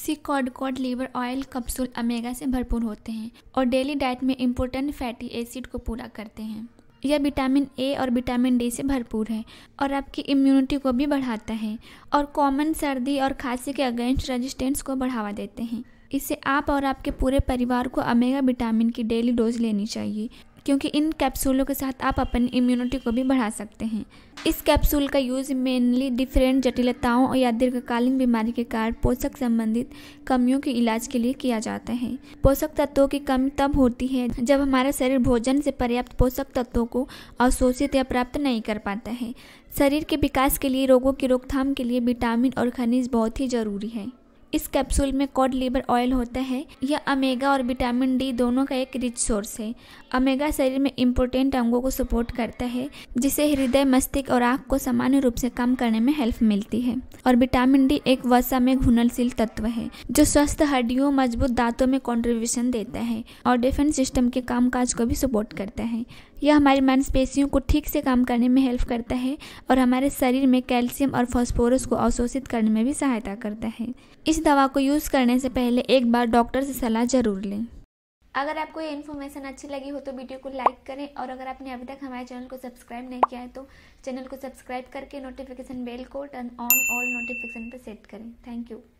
सिकॉड cod liver oil capsule omega से भरपूर होते हैं और डेली डाइट में इम्पोर्टेंट फैटी एसिड को पूरा करते हैं यह विटामिन ए और विटामिन डी से भरपूर है और आपकी इम्यूनिटी को भी बढ़ाता है और कॉमन सर्दी और खांसी के अगेंस्ट रेजिस्टेंस को बढ़ावा देते हैं इससे आप और आपके पूरे परिवार को अमेगा विटामिन की डेली डोज लेनी चाहिए क्योंकि इन कैप्सूलों के साथ आप अपनी इम्यूनिटी को भी बढ़ा सकते हैं इस कैप्सूल का यूज़ मेनली डिफरेंट जटिलताओं या दीर्घकालीन बीमारी के कारण पोषक संबंधित कमियों के इलाज के लिए किया जाता है पोषक तत्वों की कमी तब होती है जब हमारा शरीर भोजन से पर्याप्त पोषक तत्वों को अवशोषित या प्राप्त नहीं कर पाता है शरीर के विकास के लिए रोगों की रोकथाम के लिए विटामिन और खनिज बहुत ही ज़रूरी है इस कैप्सूल में कॉड लीवर ऑयल होता है यह अमेगा और विटामिन डी दोनों का एक रिच सोर्स है अमेगा शरीर में इम्पोर्टेंट अंगों को सपोर्ट करता है जिसे हृदय मस्तिष्क और आँख को सामान्य रूप से काम करने में हेल्प मिलती है और विटामिन डी एक वसा में घुनलशील तत्व है जो स्वस्थ हड्डियों मजबूत दांतों में कॉन्ट्रीब्यूशन देता है और डिफेंस सिस्टम के काम को भी सपोर्ट करता है यह हमारी मांसपेशियों को ठीक से काम करने में हेल्प करता है और हमारे शरीर में कैल्शियम और फॉस्फोरस को अवशोषित करने में भी सहायता करता है इस दवा को यूज़ करने से पहले एक बार डॉक्टर से सलाह ज़रूर लें अगर आपको ये इन्फॉर्मेशन अच्छी लगी हो तो वीडियो को लाइक करें और अगर आपने अभी तक हमारे चैनल को सब्सक्राइब नहीं किया है तो चैनल को सब्सक्राइब करके नोटिफिकेशन बेल को टर्न ऑन ऑल नोटिफिकेशन पर सेट करें थैंक यू